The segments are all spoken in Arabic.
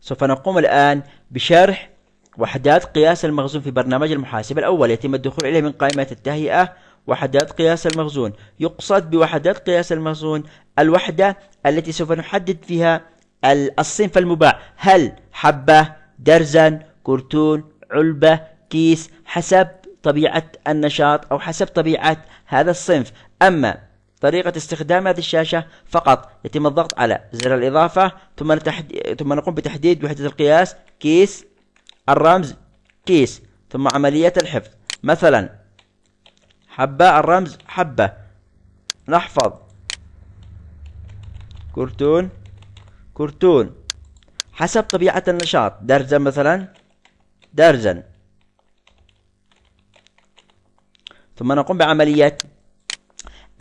سوف نقوم الآن بشرح وحدات قياس المخزون في برنامج المحاسبة الأول يتم الدخول إليه من قائمة التهيئة وحدات قياس المخزون يقصد بوحدات قياس المخزون الوحدة التي سوف نحدد فيها الصنف المباع هل حبة درزن كرتون علبة كيس حسب طبيعة النشاط أو حسب طبيعة هذا الصنف أما طريقة استخدام هذه الشاشة فقط يتم الضغط على زر الإضافة ثم, نتحد... ثم نقوم بتحديد وحدة القياس كيس الرمز كيس ثم عملية الحفظ مثلا حبة الرمز حبة نحفظ كرتون كرتون حسب طبيعة النشاط درزا مثلا درزا ثم نقوم بعملية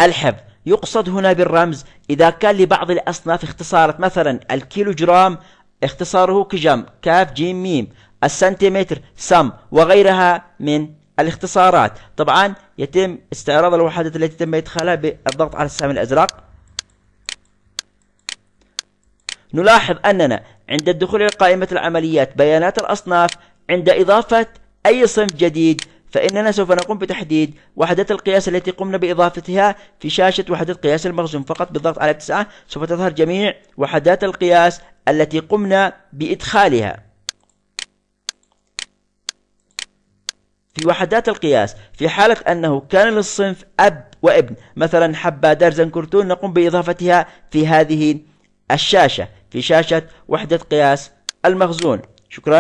الحفظ يقصد هنا بالرمز إذا كان لبعض الأصناف اختصارات مثلا الكيلو جرام اختصاره كجم كاف جيم ميم السنتيمتر سم وغيرها من الاختصارات طبعا يتم استعراض الوحدات التي تم إدخالها بالضغط على السهم الأزرق نلاحظ أننا عند الدخول إلى قائمة العمليات بيانات الأصناف عند إضافة أي صنف جديد فإننا سوف نقوم بتحديد وحدات القياس التي قمنا بإضافتها في شاشة وحدة قياس المخزون فقط بالضغط على 9 سوف تظهر جميع وحدات القياس التي قمنا بإدخالها في وحدات القياس في حالة أنه كان للصنف أب وابن مثلا حبة درزن كرتون نقوم بإضافتها في هذه الشاشة في شاشة وحدة قياس المخزون شكرا